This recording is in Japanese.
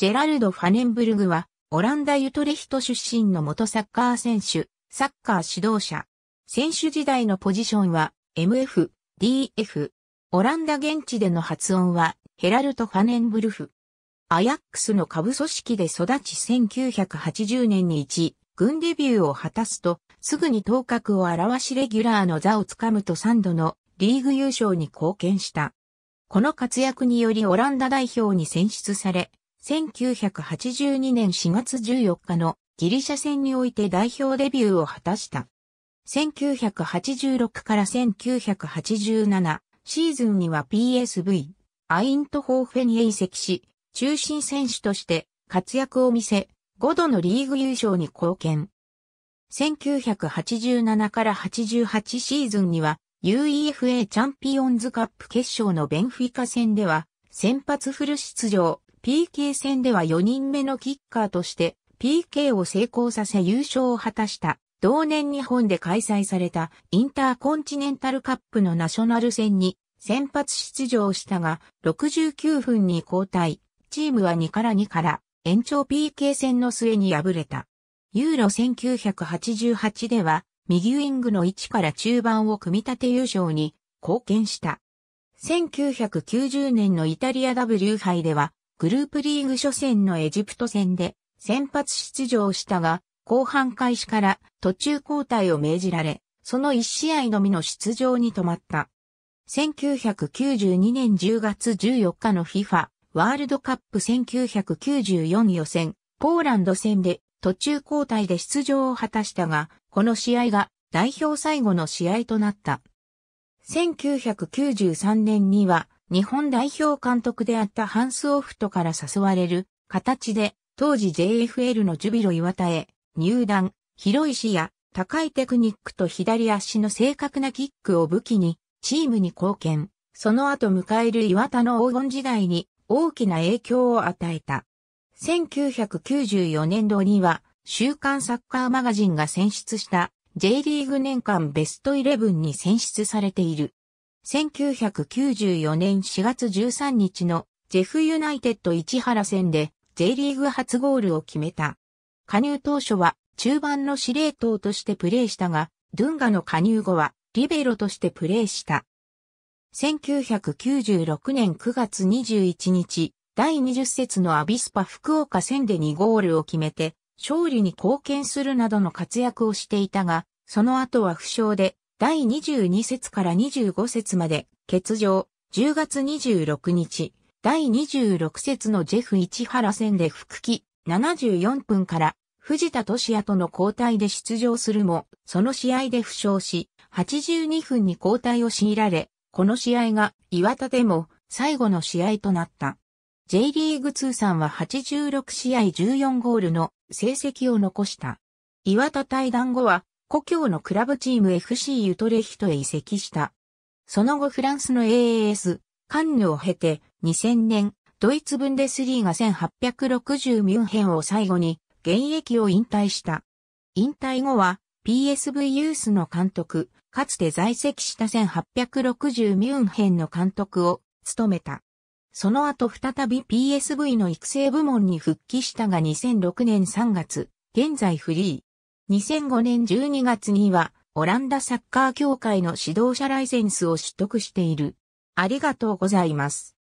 ジェラルド・ファネンブルグは、オランダ・ユトレヒト出身の元サッカー選手、サッカー指導者。選手時代のポジションは、MF、DF。オランダ現地での発音は、ヘラルト・ファネンブルフ。アヤックスの下部組織で育ち1980年に1、軍デビューを果たすと、すぐに頭角を現しレギュラーの座をつかむと3度のリーグ優勝に貢献した。この活躍によりオランダ代表に選出され、1982年4月14日のギリシャ戦において代表デビューを果たした。1986から1987シーズンには PSV、アイントホーフェに移籍し、中心選手として活躍を見せ、5度のリーグ優勝に貢献。1987から88シーズンには UEFA チャンピオンズカップ決勝のベンフィカ戦では先発フル出場、PK 戦では4人目のキッカーとして PK を成功させ優勝を果たした。同年日本で開催されたインターコンチネンタルカップのナショナル戦に先発出場したが69分に交代。チームは2から2から延長 PK 戦の末に敗れた。ユーロ1988では右ウィングの位置から中盤を組み立て優勝に貢献した。1990年のイタリア W 杯ではグループリーグ初戦のエジプト戦で先発出場したが、後半開始から途中交代を命じられ、その1試合のみの出場に止まった。1992年10月14日の FIFA ワールドカップ1994予選、ポーランド戦で途中交代で出場を果たしたが、この試合が代表最後の試合となった。1993年には日本代表監督であったハンスオフトから誘われる形で、当時 JFL のジュビロ岩田へ入団、広い視野、高いテクニックと左足の正確なキックを武器に、チームに貢献。その後迎える岩田の黄金時代に大きな影響を与えた。1994年度には、週刊サッカーマガジンが選出した J リーグ年間ベストイレブンに選出されている。1994年4月13日のジェフユナイテッド市原戦で J リーグ初ゴールを決めた。加入当初は中盤の司令塔としてプレーしたが、ドゥンガの加入後はリベロとしてプレーした。1996年9月21日、第20節のアビスパ福岡戦で2ゴールを決めて、勝利に貢献するなどの活躍をしていたが、その後は負傷で第22節から25節まで、欠場、10月26日、第26節のジェフ市原戦で復帰、74分から藤田俊也との交代で出場するも、その試合で負傷し、82分に交代を強いられ、この試合が岩田でも最後の試合となった。J リーグ通算は86試合14ゴールの成績を残した。岩田対談後は故郷のクラブチーム FC ユトレヒトへ移籍した。その後フランスの AAS、カンヌを経て2000年、ドイツブンデスリーが1860ミュンヘンを最後に現役を引退した。引退後は PSV ユースの監督、かつて在籍した1860ミュンヘンの監督を務めた。その後再び PSV の育成部門に復帰したが2006年3月、現在フリー。2005年12月には、オランダサッカー協会の指導者ライセンスを取得している。ありがとうございます。